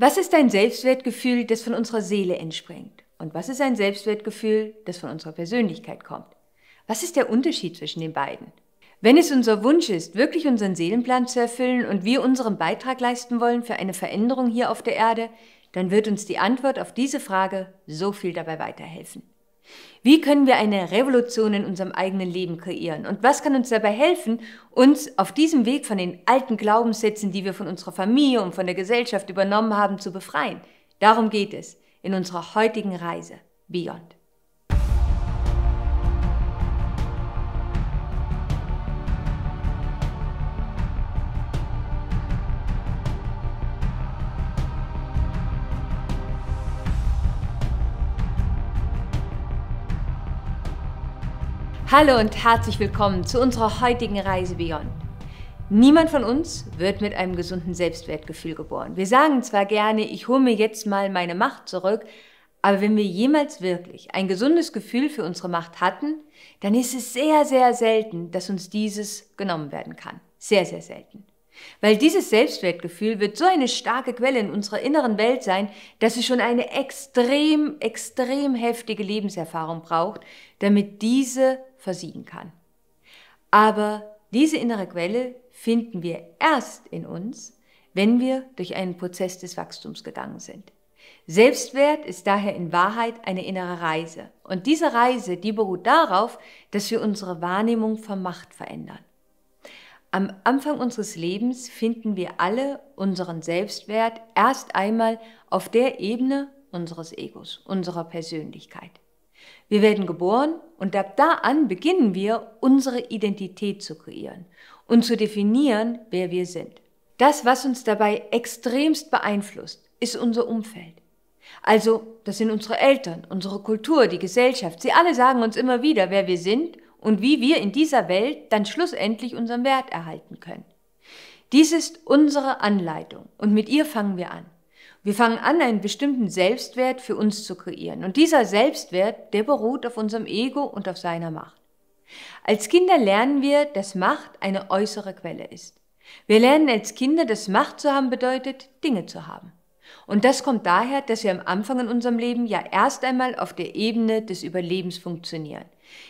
Was ist ein Selbstwertgefühl, das von unserer Seele entspringt? Und was ist ein Selbstwertgefühl, das von unserer Persönlichkeit kommt? Was ist der Unterschied zwischen den beiden? Wenn es unser Wunsch ist, wirklich unseren Seelenplan zu erfüllen und wir unseren Beitrag leisten wollen für eine Veränderung hier auf der Erde, dann wird uns die Antwort auf diese Frage so viel dabei weiterhelfen. Wie können wir eine Revolution in unserem eigenen Leben kreieren? Und was kann uns dabei helfen, uns auf diesem Weg von den alten Glaubenssätzen, die wir von unserer Familie und von der Gesellschaft übernommen haben, zu befreien? Darum geht es in unserer heutigen Reise Beyond. Hallo und herzlich willkommen zu unserer heutigen Reise Beyond. Niemand von uns wird mit einem gesunden Selbstwertgefühl geboren. Wir sagen zwar gerne, ich hole mir jetzt mal meine Macht zurück, aber wenn wir jemals wirklich ein gesundes Gefühl für unsere Macht hatten, dann ist es sehr, sehr selten, dass uns dieses genommen werden kann. Sehr, sehr selten. Weil dieses Selbstwertgefühl wird so eine starke Quelle in unserer inneren Welt sein, dass es schon eine extrem, extrem heftige Lebenserfahrung braucht, damit diese versiegen kann. Aber diese innere Quelle finden wir erst in uns, wenn wir durch einen Prozess des Wachstums gegangen sind. Selbstwert ist daher in Wahrheit eine innere Reise. Und diese Reise, die beruht darauf, dass wir unsere Wahrnehmung von Macht verändern. Am Anfang unseres Lebens finden wir alle unseren Selbstwert erst einmal auf der Ebene unseres Egos, unserer Persönlichkeit. Wir werden geboren und ab da an beginnen wir, unsere Identität zu kreieren und zu definieren, wer wir sind. Das, was uns dabei extremst beeinflusst, ist unser Umfeld. Also, das sind unsere Eltern, unsere Kultur, die Gesellschaft. Sie alle sagen uns immer wieder, wer wir sind und wie wir in dieser Welt dann schlussendlich unseren Wert erhalten können. Dies ist unsere Anleitung und mit ihr fangen wir an. Wir fangen an, einen bestimmten Selbstwert für uns zu kreieren. Und dieser Selbstwert, der beruht auf unserem Ego und auf seiner Macht. Als Kinder lernen wir, dass Macht eine äußere Quelle ist. Wir lernen als Kinder, dass Macht zu haben bedeutet, Dinge zu haben. Und das kommt daher, dass wir am Anfang in unserem Leben ja erst einmal auf der Ebene des Überlebens funktionieren.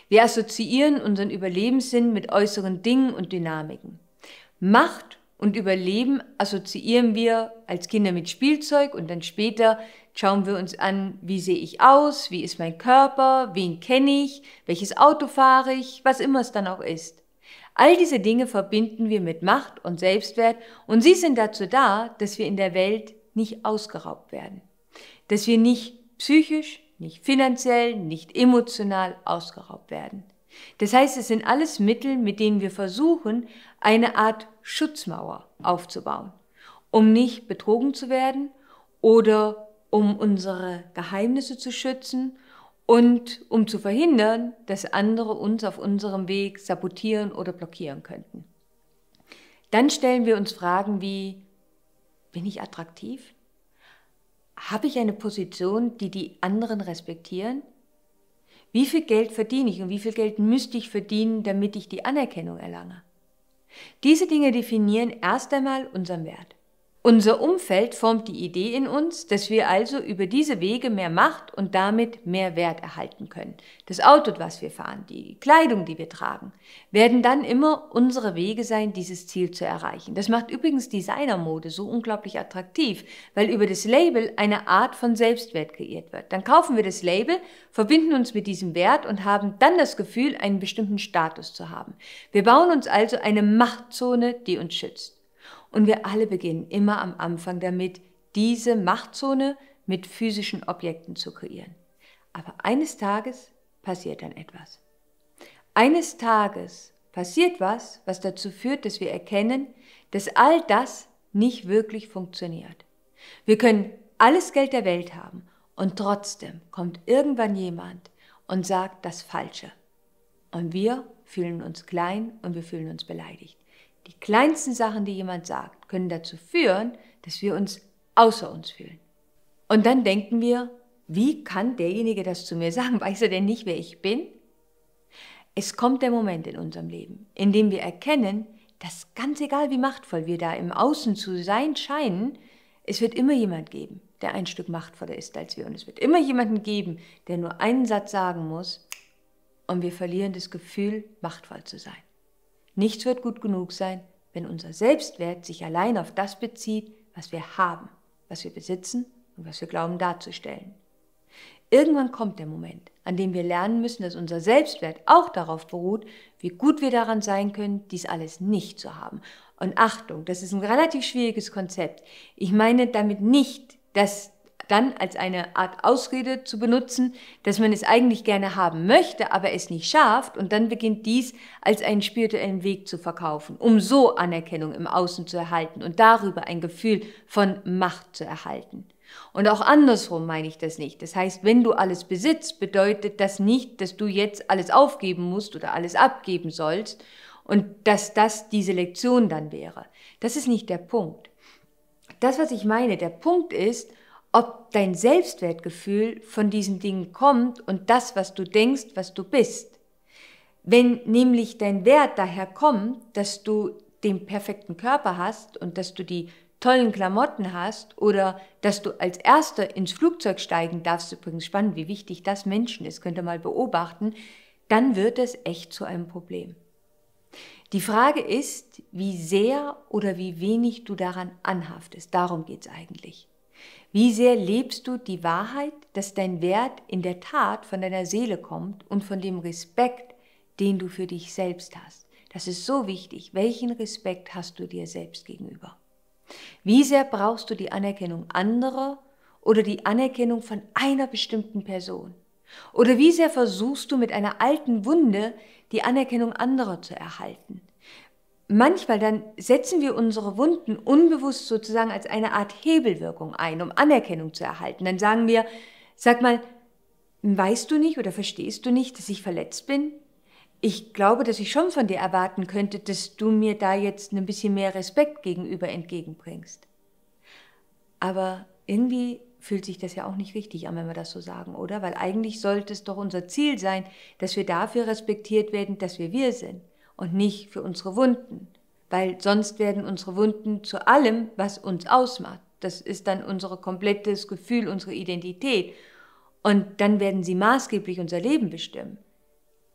Wir assoziieren unseren Überlebenssinn mit äußeren Dingen und Dynamiken. Macht und Überleben assoziieren wir als Kinder mit Spielzeug und dann später schauen wir uns an, wie sehe ich aus, wie ist mein Körper, wen kenne ich, welches Auto fahre ich, was immer es dann auch ist. All diese Dinge verbinden wir mit Macht und Selbstwert und sie sind dazu da, dass wir in der Welt nicht ausgeraubt werden, dass wir nicht psychisch, nicht finanziell, nicht emotional ausgeraubt werden. Das heißt, es sind alles Mittel, mit denen wir versuchen, eine Art Schutzmauer aufzubauen, um nicht betrogen zu werden oder um unsere Geheimnisse zu schützen und um zu verhindern, dass andere uns auf unserem Weg sabotieren oder blockieren könnten. Dann stellen wir uns Fragen wie, bin ich attraktiv? Habe ich eine Position, die die anderen respektieren? wie viel Geld verdiene ich und wie viel Geld müsste ich verdienen, damit ich die Anerkennung erlange. Diese Dinge definieren erst einmal unseren Wert. Unser Umfeld formt die Idee in uns, dass wir also über diese Wege mehr Macht und damit mehr Wert erhalten können. Das Auto, was wir fahren, die Kleidung, die wir tragen, werden dann immer unsere Wege sein, dieses Ziel zu erreichen. Das macht übrigens Designermode so unglaublich attraktiv, weil über das Label eine Art von Selbstwert kreiert wird. Dann kaufen wir das Label, verbinden uns mit diesem Wert und haben dann das Gefühl, einen bestimmten Status zu haben. Wir bauen uns also eine Machtzone, die uns schützt. Und wir alle beginnen immer am Anfang damit, diese Machtzone mit physischen Objekten zu kreieren. Aber eines Tages passiert dann etwas. Eines Tages passiert was, was dazu führt, dass wir erkennen, dass all das nicht wirklich funktioniert. Wir können alles Geld der Welt haben und trotzdem kommt irgendwann jemand und sagt das Falsche. Und wir fühlen uns klein und wir fühlen uns beleidigt die kleinsten Sachen, die jemand sagt, können dazu führen, dass wir uns außer uns fühlen. Und dann denken wir, wie kann derjenige das zu mir sagen? Weiß er denn nicht, wer ich bin? Es kommt der Moment in unserem Leben, in dem wir erkennen, dass ganz egal, wie machtvoll wir da im Außen zu sein scheinen, es wird immer jemand geben, der ein Stück machtvoller ist als wir. Und es wird immer jemanden geben, der nur einen Satz sagen muss und wir verlieren das Gefühl, machtvoll zu sein. Nichts wird gut genug sein, wenn unser Selbstwert sich allein auf das bezieht, was wir haben, was wir besitzen und was wir glauben darzustellen. Irgendwann kommt der Moment, an dem wir lernen müssen, dass unser Selbstwert auch darauf beruht, wie gut wir daran sein können, dies alles nicht zu haben. Und Achtung, das ist ein relativ schwieriges Konzept. Ich meine damit nicht, dass dann als eine Art Ausrede zu benutzen, dass man es eigentlich gerne haben möchte, aber es nicht schafft und dann beginnt dies als einen spirituellen Weg zu verkaufen, um so Anerkennung im Außen zu erhalten und darüber ein Gefühl von Macht zu erhalten. Und auch andersrum meine ich das nicht. Das heißt, wenn du alles besitzt, bedeutet das nicht, dass du jetzt alles aufgeben musst oder alles abgeben sollst und dass das diese Lektion dann wäre. Das ist nicht der Punkt. Das, was ich meine, der Punkt ist, ob dein Selbstwertgefühl von diesen Dingen kommt und das, was du denkst, was du bist. Wenn nämlich dein Wert daher kommt, dass du den perfekten Körper hast und dass du die tollen Klamotten hast oder dass du als Erster ins Flugzeug steigen darfst, übrigens spannend, wie wichtig das Menschen ist, könnt ihr mal beobachten, dann wird es echt zu einem Problem. Die Frage ist, wie sehr oder wie wenig du daran anhaftest. Darum geht es eigentlich. Wie sehr lebst du die Wahrheit, dass dein Wert in der Tat von deiner Seele kommt und von dem Respekt, den du für dich selbst hast? Das ist so wichtig. Welchen Respekt hast du dir selbst gegenüber? Wie sehr brauchst du die Anerkennung anderer oder die Anerkennung von einer bestimmten Person? Oder wie sehr versuchst du mit einer alten Wunde die Anerkennung anderer zu erhalten? manchmal dann setzen wir unsere Wunden unbewusst sozusagen als eine Art Hebelwirkung ein, um Anerkennung zu erhalten. Dann sagen wir, sag mal, weißt du nicht oder verstehst du nicht, dass ich verletzt bin? Ich glaube, dass ich schon von dir erwarten könnte, dass du mir da jetzt ein bisschen mehr Respekt gegenüber entgegenbringst. Aber irgendwie fühlt sich das ja auch nicht richtig an, wenn wir das so sagen, oder? Weil eigentlich sollte es doch unser Ziel sein, dass wir dafür respektiert werden, dass wir wir sind und nicht für unsere Wunden, weil sonst werden unsere Wunden zu allem, was uns ausmacht. Das ist dann unser komplettes Gefühl, unsere Identität. Und dann werden sie maßgeblich unser Leben bestimmen.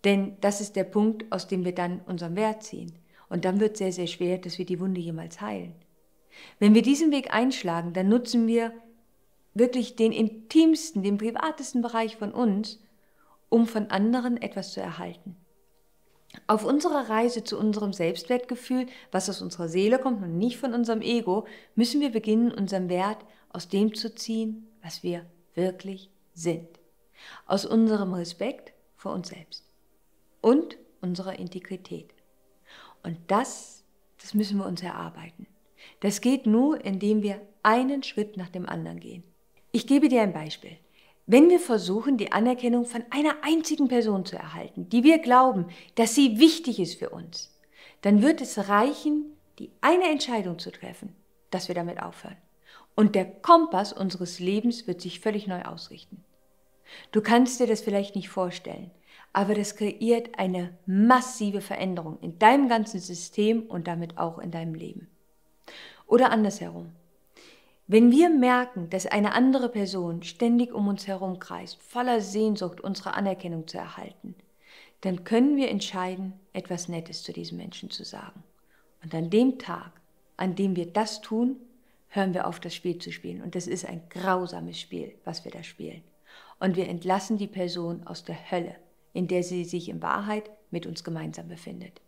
Denn das ist der Punkt, aus dem wir dann unseren Wert ziehen. Und dann wird es sehr, sehr schwer, dass wir die Wunde jemals heilen. Wenn wir diesen Weg einschlagen, dann nutzen wir wirklich den intimsten, den privatesten Bereich von uns, um von anderen etwas zu erhalten. Auf unserer Reise zu unserem Selbstwertgefühl, was aus unserer Seele kommt und nicht von unserem Ego, müssen wir beginnen, unseren Wert aus dem zu ziehen, was wir wirklich sind. Aus unserem Respekt vor uns selbst und unserer Integrität. Und das, das müssen wir uns erarbeiten. Das geht nur, indem wir einen Schritt nach dem anderen gehen. Ich gebe dir ein Beispiel wenn wir versuchen, die Anerkennung von einer einzigen Person zu erhalten, die wir glauben, dass sie wichtig ist für uns, dann wird es reichen, die eine Entscheidung zu treffen, dass wir damit aufhören. Und der Kompass unseres Lebens wird sich völlig neu ausrichten. Du kannst dir das vielleicht nicht vorstellen, aber das kreiert eine massive Veränderung in deinem ganzen System und damit auch in deinem Leben. Oder andersherum. Wenn wir merken, dass eine andere Person ständig um uns herumkreist, voller Sehnsucht, unsere Anerkennung zu erhalten, dann können wir entscheiden, etwas Nettes zu diesem Menschen zu sagen. Und an dem Tag, an dem wir das tun, hören wir auf, das Spiel zu spielen. Und das ist ein grausames Spiel, was wir da spielen. Und wir entlassen die Person aus der Hölle, in der sie sich in Wahrheit mit uns gemeinsam befindet.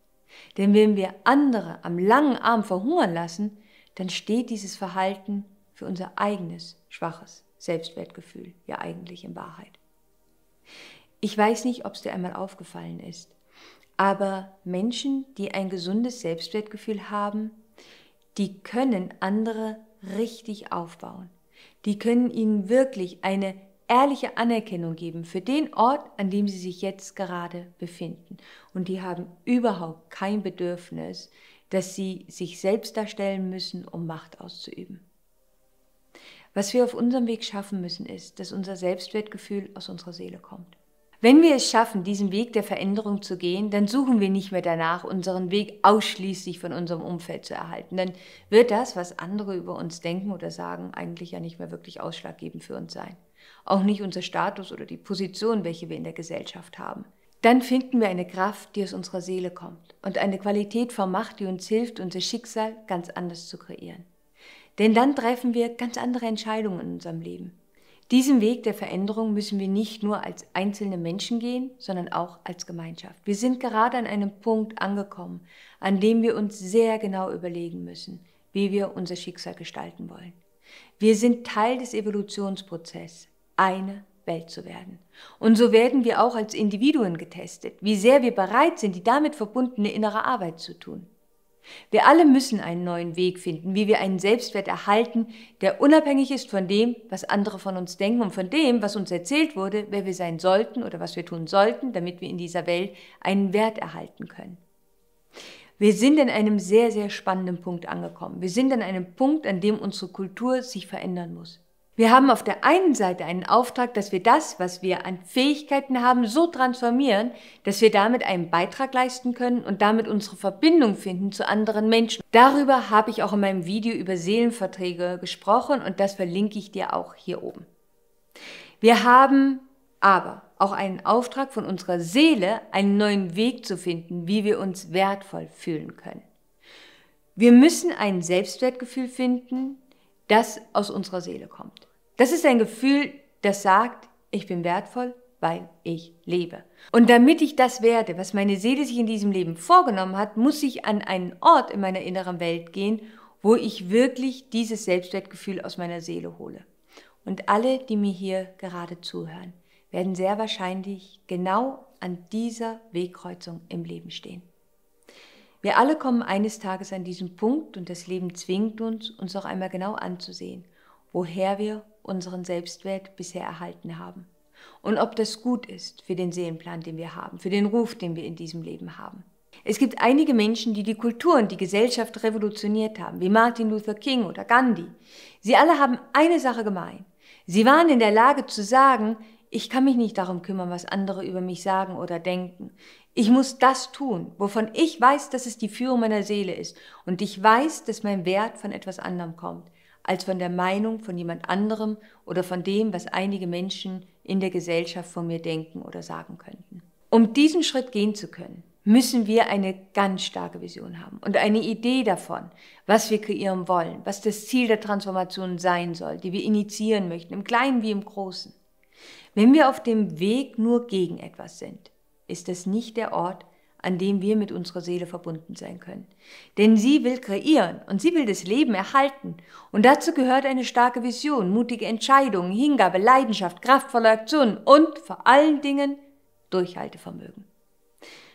Denn wenn wir andere am langen Arm verhungern lassen, dann steht dieses Verhalten für unser eigenes schwaches Selbstwertgefühl ja eigentlich in Wahrheit. Ich weiß nicht, ob es dir einmal aufgefallen ist, aber Menschen, die ein gesundes Selbstwertgefühl haben, die können andere richtig aufbauen. Die können ihnen wirklich eine ehrliche Anerkennung geben für den Ort, an dem sie sich jetzt gerade befinden. Und die haben überhaupt kein Bedürfnis, dass sie sich selbst darstellen müssen, um Macht auszuüben. Was wir auf unserem Weg schaffen müssen, ist, dass unser Selbstwertgefühl aus unserer Seele kommt. Wenn wir es schaffen, diesen Weg der Veränderung zu gehen, dann suchen wir nicht mehr danach, unseren Weg ausschließlich von unserem Umfeld zu erhalten. Dann wird das, was andere über uns denken oder sagen, eigentlich ja nicht mehr wirklich ausschlaggebend für uns sein. Auch nicht unser Status oder die Position, welche wir in der Gesellschaft haben. Dann finden wir eine Kraft, die aus unserer Seele kommt und eine Qualität von Macht, die uns hilft, unser Schicksal ganz anders zu kreieren. Denn dann treffen wir ganz andere Entscheidungen in unserem Leben. Diesen Weg der Veränderung müssen wir nicht nur als einzelne Menschen gehen, sondern auch als Gemeinschaft. Wir sind gerade an einem Punkt angekommen, an dem wir uns sehr genau überlegen müssen, wie wir unser Schicksal gestalten wollen. Wir sind Teil des Evolutionsprozesses, eine Welt zu werden. Und so werden wir auch als Individuen getestet, wie sehr wir bereit sind, die damit verbundene innere Arbeit zu tun. Wir alle müssen einen neuen Weg finden, wie wir einen Selbstwert erhalten, der unabhängig ist von dem, was andere von uns denken und von dem, was uns erzählt wurde, wer wir sein sollten oder was wir tun sollten, damit wir in dieser Welt einen Wert erhalten können. Wir sind in einem sehr, sehr spannenden Punkt angekommen. Wir sind an einem Punkt, an dem unsere Kultur sich verändern muss. Wir haben auf der einen Seite einen Auftrag, dass wir das, was wir an Fähigkeiten haben, so transformieren, dass wir damit einen Beitrag leisten können und damit unsere Verbindung finden zu anderen Menschen. Darüber habe ich auch in meinem Video über Seelenverträge gesprochen und das verlinke ich dir auch hier oben. Wir haben aber auch einen Auftrag von unserer Seele, einen neuen Weg zu finden, wie wir uns wertvoll fühlen können. Wir müssen ein Selbstwertgefühl finden, das aus unserer Seele kommt. Das ist ein Gefühl, das sagt, ich bin wertvoll, weil ich lebe. Und damit ich das werde, was meine Seele sich in diesem Leben vorgenommen hat, muss ich an einen Ort in meiner inneren Welt gehen, wo ich wirklich dieses Selbstwertgefühl aus meiner Seele hole. Und alle, die mir hier gerade zuhören, werden sehr wahrscheinlich genau an dieser Wegkreuzung im Leben stehen. Wir alle kommen eines Tages an diesen Punkt und das Leben zwingt uns, uns auch einmal genau anzusehen, woher wir unseren Selbstwert bisher erhalten haben und ob das gut ist für den Seelenplan, den wir haben, für den Ruf, den wir in diesem Leben haben. Es gibt einige Menschen, die die Kultur und die Gesellschaft revolutioniert haben, wie Martin Luther King oder Gandhi. Sie alle haben eine Sache gemein. Sie waren in der Lage zu sagen, ich kann mich nicht darum kümmern, was andere über mich sagen oder denken. Ich muss das tun, wovon ich weiß, dass es die Führung meiner Seele ist. Und ich weiß, dass mein Wert von etwas anderem kommt, als von der Meinung von jemand anderem oder von dem, was einige Menschen in der Gesellschaft von mir denken oder sagen könnten. Um diesen Schritt gehen zu können, müssen wir eine ganz starke Vision haben und eine Idee davon, was wir kreieren wollen, was das Ziel der Transformation sein soll, die wir initiieren möchten, im Kleinen wie im Großen. Wenn wir auf dem Weg nur gegen etwas sind, ist das nicht der Ort, an dem wir mit unserer Seele verbunden sein können. Denn sie will kreieren und sie will das Leben erhalten. Und dazu gehört eine starke Vision, mutige Entscheidungen, Hingabe, Leidenschaft, kraftvolle Aktionen und vor allen Dingen Durchhaltevermögen.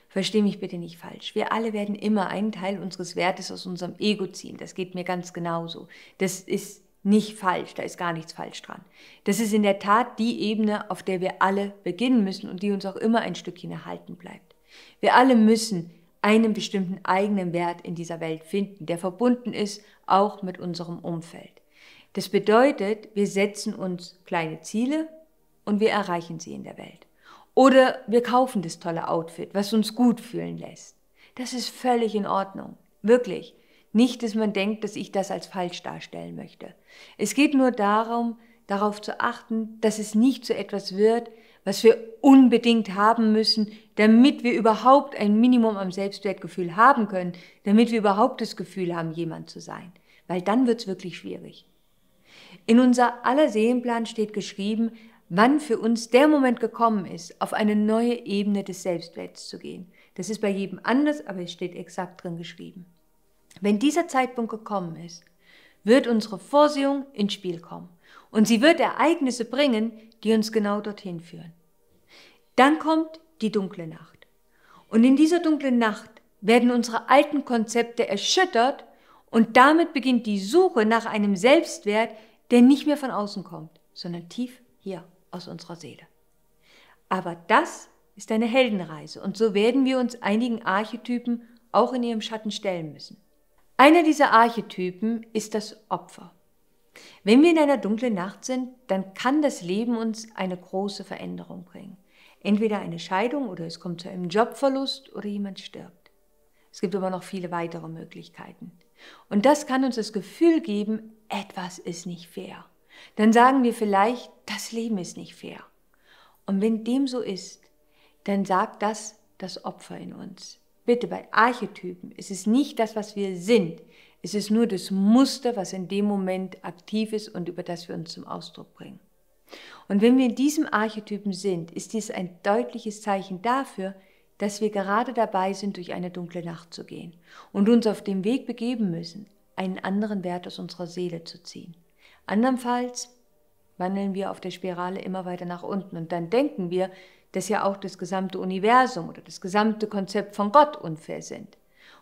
Versteh mich bitte nicht falsch. Wir alle werden immer einen Teil unseres Wertes aus unserem Ego ziehen. Das geht mir ganz genauso. Das ist nicht falsch, da ist gar nichts falsch dran. Das ist in der Tat die Ebene, auf der wir alle beginnen müssen und die uns auch immer ein Stückchen erhalten bleibt. Wir alle müssen einen bestimmten eigenen Wert in dieser Welt finden, der verbunden ist auch mit unserem Umfeld. Das bedeutet, wir setzen uns kleine Ziele und wir erreichen sie in der Welt. Oder wir kaufen das tolle Outfit, was uns gut fühlen lässt. Das ist völlig in Ordnung. Wirklich. Nicht, dass man denkt, dass ich das als falsch darstellen möchte. Es geht nur darum, darauf zu achten, dass es nicht zu etwas wird, was wir unbedingt haben müssen, damit wir überhaupt ein Minimum am Selbstwertgefühl haben können, damit wir überhaupt das Gefühl haben, jemand zu sein. Weil dann wird's wirklich schwierig. In unser aller Seelenplan steht geschrieben, wann für uns der Moment gekommen ist, auf eine neue Ebene des Selbstwerts zu gehen. Das ist bei jedem anders, aber es steht exakt drin geschrieben. Wenn dieser Zeitpunkt gekommen ist, wird unsere Vorsehung ins Spiel kommen und sie wird Ereignisse bringen, die uns genau dorthin führen. Dann kommt die dunkle Nacht. Und in dieser dunklen Nacht werden unsere alten Konzepte erschüttert und damit beginnt die Suche nach einem Selbstwert, der nicht mehr von außen kommt, sondern tief hier aus unserer Seele. Aber das ist eine Heldenreise und so werden wir uns einigen Archetypen auch in ihrem Schatten stellen müssen. Einer dieser Archetypen ist das Opfer. Wenn wir in einer dunklen Nacht sind, dann kann das Leben uns eine große Veränderung bringen. Entweder eine Scheidung oder es kommt zu einem Jobverlust oder jemand stirbt. Es gibt aber noch viele weitere Möglichkeiten. Und das kann uns das Gefühl geben, etwas ist nicht fair. Dann sagen wir vielleicht, das Leben ist nicht fair. Und wenn dem so ist, dann sagt das das Opfer in uns. Bitte, bei Archetypen ist es nicht das, was wir sind. Es ist nur das Muster, was in dem Moment aktiv ist und über das wir uns zum Ausdruck bringen. Und wenn wir in diesem Archetypen sind, ist dies ein deutliches Zeichen dafür, dass wir gerade dabei sind, durch eine dunkle Nacht zu gehen und uns auf dem Weg begeben müssen, einen anderen Wert aus unserer Seele zu ziehen. Andernfalls wandeln wir auf der Spirale immer weiter nach unten und dann denken wir, dass ja auch das gesamte Universum oder das gesamte Konzept von Gott unfair sind.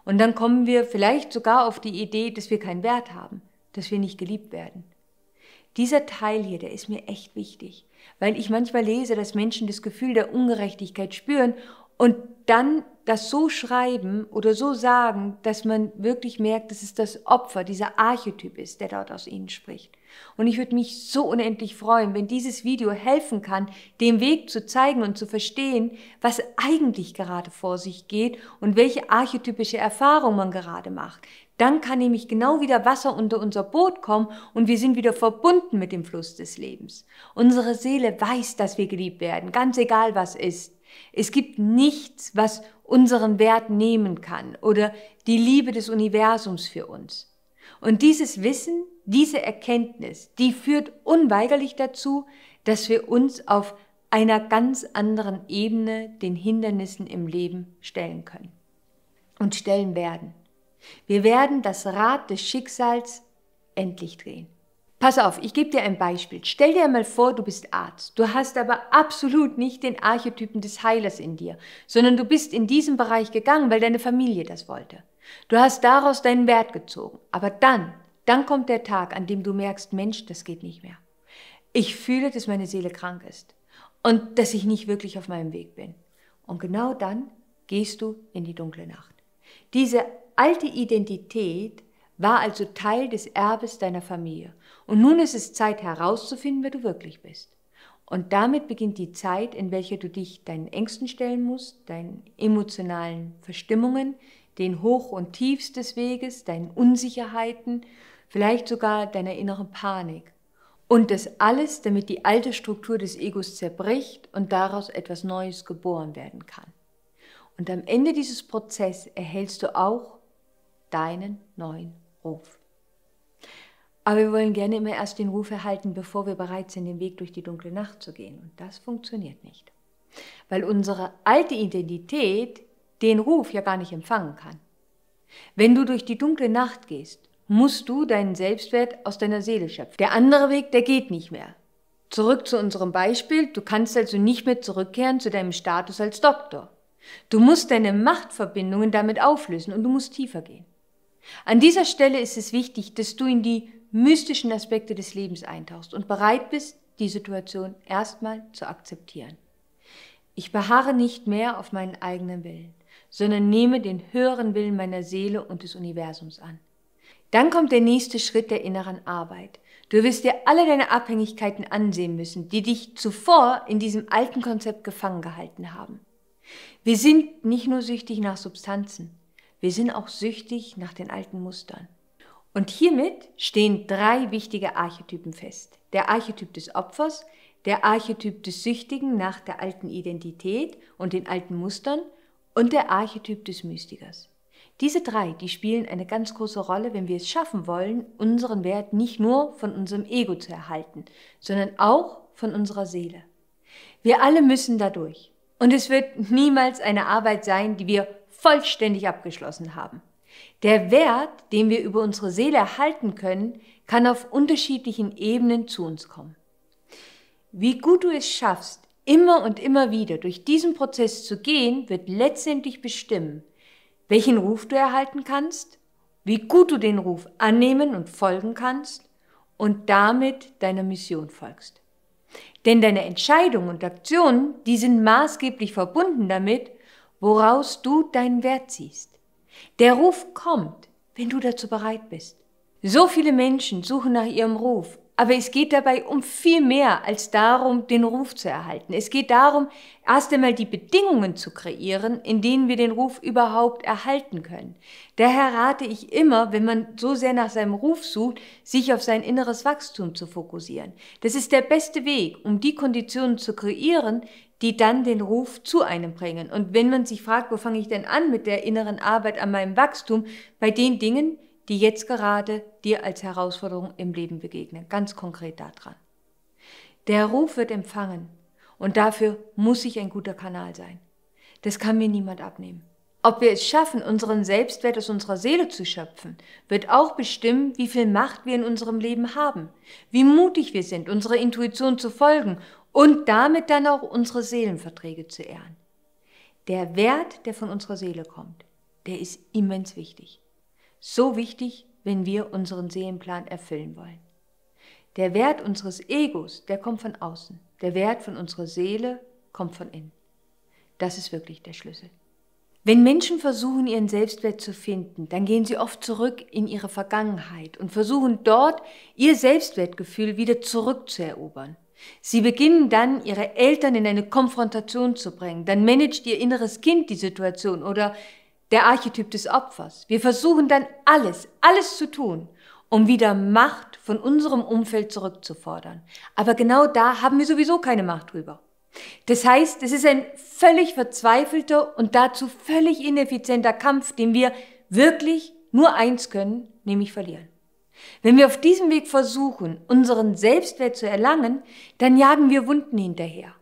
Und dann kommen wir vielleicht sogar auf die Idee, dass wir keinen Wert haben, dass wir nicht geliebt werden. Dieser Teil hier, der ist mir echt wichtig, weil ich manchmal lese, dass Menschen das Gefühl der Ungerechtigkeit spüren und dann das so schreiben oder so sagen, dass man wirklich merkt, dass es das Opfer, dieser Archetyp ist, der dort aus ihnen spricht. Und ich würde mich so unendlich freuen, wenn dieses Video helfen kann, den Weg zu zeigen und zu verstehen, was eigentlich gerade vor sich geht und welche archetypische Erfahrung man gerade macht. Dann kann nämlich genau wieder Wasser unter unser Boot kommen und wir sind wieder verbunden mit dem Fluss des Lebens. Unsere Seele weiß, dass wir geliebt werden, ganz egal was ist. Es gibt nichts, was unseren Wert nehmen kann oder die Liebe des Universums für uns. Und dieses Wissen, diese Erkenntnis, die führt unweigerlich dazu, dass wir uns auf einer ganz anderen Ebene den Hindernissen im Leben stellen können und stellen werden. Wir werden das Rad des Schicksals endlich drehen. Pass auf, ich gebe dir ein Beispiel. Stell dir einmal vor, du bist Arzt. Du hast aber absolut nicht den Archetypen des Heilers in dir, sondern du bist in diesen Bereich gegangen, weil deine Familie das wollte. Du hast daraus deinen Wert gezogen. Aber dann, dann kommt der Tag, an dem du merkst, Mensch, das geht nicht mehr. Ich fühle, dass meine Seele krank ist und dass ich nicht wirklich auf meinem Weg bin. Und genau dann gehst du in die dunkle Nacht. Diese alte Identität war also Teil des Erbes deiner Familie. Und nun ist es Zeit herauszufinden, wer du wirklich bist. Und damit beginnt die Zeit, in welcher du dich deinen Ängsten stellen musst, deinen emotionalen Verstimmungen, den Hoch und Tiefs des Weges, deinen Unsicherheiten, vielleicht sogar deiner inneren Panik. Und das alles, damit die alte Struktur des Egos zerbricht und daraus etwas Neues geboren werden kann. Und am Ende dieses Prozesses erhältst du auch deinen neuen Ruf. Aber wir wollen gerne immer erst den Ruf erhalten, bevor wir bereit sind, den Weg durch die dunkle Nacht zu gehen. Und das funktioniert nicht. Weil unsere alte Identität den Ruf ja gar nicht empfangen kann. Wenn du durch die dunkle Nacht gehst, musst du deinen Selbstwert aus deiner Seele schöpfen. Der andere Weg, der geht nicht mehr. Zurück zu unserem Beispiel, du kannst also nicht mehr zurückkehren zu deinem Status als Doktor. Du musst deine Machtverbindungen damit auflösen und du musst tiefer gehen. An dieser Stelle ist es wichtig, dass du in die mystischen Aspekte des Lebens eintauchst und bereit bist, die Situation erstmal zu akzeptieren. Ich beharre nicht mehr auf meinen eigenen Willen sondern nehme den höheren Willen meiner Seele und des Universums an. Dann kommt der nächste Schritt der inneren Arbeit. Du wirst dir alle deine Abhängigkeiten ansehen müssen, die dich zuvor in diesem alten Konzept gefangen gehalten haben. Wir sind nicht nur süchtig nach Substanzen, wir sind auch süchtig nach den alten Mustern. Und hiermit stehen drei wichtige Archetypen fest. Der Archetyp des Opfers, der Archetyp des Süchtigen nach der alten Identität und den alten Mustern und der Archetyp des Mystikers. Diese drei, die spielen eine ganz große Rolle, wenn wir es schaffen wollen, unseren Wert nicht nur von unserem Ego zu erhalten, sondern auch von unserer Seele. Wir alle müssen dadurch. Und es wird niemals eine Arbeit sein, die wir vollständig abgeschlossen haben. Der Wert, den wir über unsere Seele erhalten können, kann auf unterschiedlichen Ebenen zu uns kommen. Wie gut du es schaffst, immer und immer wieder durch diesen Prozess zu gehen, wird letztendlich bestimmen, welchen Ruf du erhalten kannst, wie gut du den Ruf annehmen und folgen kannst und damit deiner Mission folgst. Denn deine Entscheidungen und Aktionen, die sind maßgeblich verbunden damit, woraus du deinen Wert ziehst. Der Ruf kommt, wenn du dazu bereit bist. So viele Menschen suchen nach ihrem Ruf, aber es geht dabei um viel mehr als darum, den Ruf zu erhalten. Es geht darum, erst einmal die Bedingungen zu kreieren, in denen wir den Ruf überhaupt erhalten können. Daher rate ich immer, wenn man so sehr nach seinem Ruf sucht, sich auf sein inneres Wachstum zu fokussieren. Das ist der beste Weg, um die Konditionen zu kreieren, die dann den Ruf zu einem bringen. Und wenn man sich fragt, wo fange ich denn an mit der inneren Arbeit an meinem Wachstum, bei den Dingen, die jetzt gerade dir als Herausforderung im Leben begegnen. Ganz konkret daran. Der Ruf wird empfangen und dafür muss ich ein guter Kanal sein. Das kann mir niemand abnehmen. Ob wir es schaffen, unseren Selbstwert aus unserer Seele zu schöpfen, wird auch bestimmen, wie viel Macht wir in unserem Leben haben, wie mutig wir sind, unserer Intuition zu folgen und damit dann auch unsere Seelenverträge zu ehren. Der Wert, der von unserer Seele kommt, der ist immens wichtig so wichtig, wenn wir unseren Seelenplan erfüllen wollen. Der Wert unseres Egos, der kommt von außen. Der Wert von unserer Seele kommt von innen. Das ist wirklich der Schlüssel. Wenn Menschen versuchen, ihren Selbstwert zu finden, dann gehen sie oft zurück in ihre Vergangenheit und versuchen dort, ihr Selbstwertgefühl wieder zurückzuerobern. Sie beginnen dann, ihre Eltern in eine Konfrontation zu bringen. Dann managt ihr inneres Kind die Situation oder der Archetyp des Opfers. Wir versuchen dann alles, alles zu tun, um wieder Macht von unserem Umfeld zurückzufordern. Aber genau da haben wir sowieso keine Macht drüber. Das heißt, es ist ein völlig verzweifelter und dazu völlig ineffizienter Kampf, den wir wirklich nur eins können, nämlich verlieren. Wenn wir auf diesem Weg versuchen, unseren Selbstwert zu erlangen, dann jagen wir Wunden hinterher.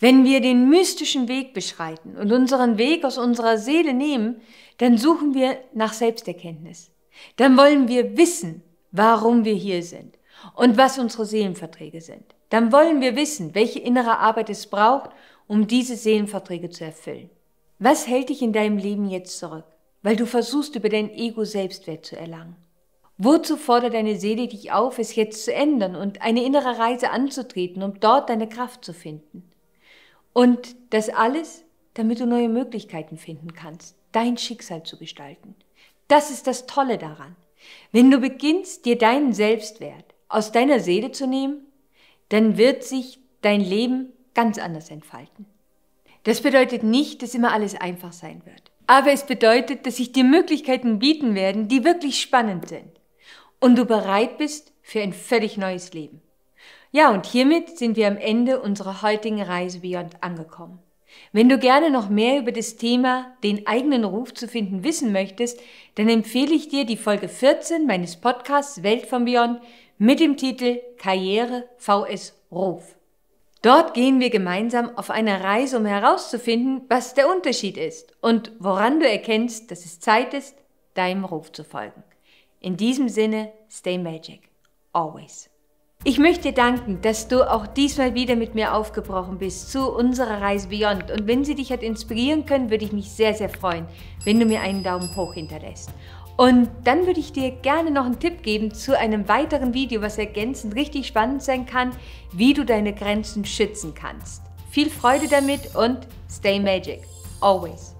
Wenn wir den mystischen Weg beschreiten und unseren Weg aus unserer Seele nehmen, dann suchen wir nach Selbsterkenntnis. Dann wollen wir wissen, warum wir hier sind und was unsere Seelenverträge sind. Dann wollen wir wissen, welche innere Arbeit es braucht, um diese Seelenverträge zu erfüllen. Was hält dich in deinem Leben jetzt zurück, weil du versuchst, über dein Ego Selbstwert zu erlangen? Wozu fordert deine Seele dich auf, es jetzt zu ändern und eine innere Reise anzutreten, um dort deine Kraft zu finden? Und das alles, damit du neue Möglichkeiten finden kannst, dein Schicksal zu gestalten. Das ist das Tolle daran. Wenn du beginnst, dir deinen Selbstwert aus deiner Seele zu nehmen, dann wird sich dein Leben ganz anders entfalten. Das bedeutet nicht, dass immer alles einfach sein wird. Aber es bedeutet, dass sich dir Möglichkeiten bieten werden, die wirklich spannend sind. Und du bereit bist für ein völlig neues Leben. Ja, und hiermit sind wir am Ende unserer heutigen Reise Beyond angekommen. Wenn du gerne noch mehr über das Thema den eigenen Ruf zu finden wissen möchtest, dann empfehle ich dir die Folge 14 meines Podcasts Welt von Beyond mit dem Titel Karriere VS Ruf. Dort gehen wir gemeinsam auf eine Reise, um herauszufinden, was der Unterschied ist und woran du erkennst, dass es Zeit ist, deinem Ruf zu folgen. In diesem Sinne, stay magic. Always. Ich möchte danken, dass du auch diesmal wieder mit mir aufgebrochen bist zu unserer Reise Beyond. Und wenn sie dich hat inspirieren können, würde ich mich sehr, sehr freuen, wenn du mir einen Daumen hoch hinterlässt. Und dann würde ich dir gerne noch einen Tipp geben zu einem weiteren Video, was ergänzend richtig spannend sein kann, wie du deine Grenzen schützen kannst. Viel Freude damit und stay magic. Always.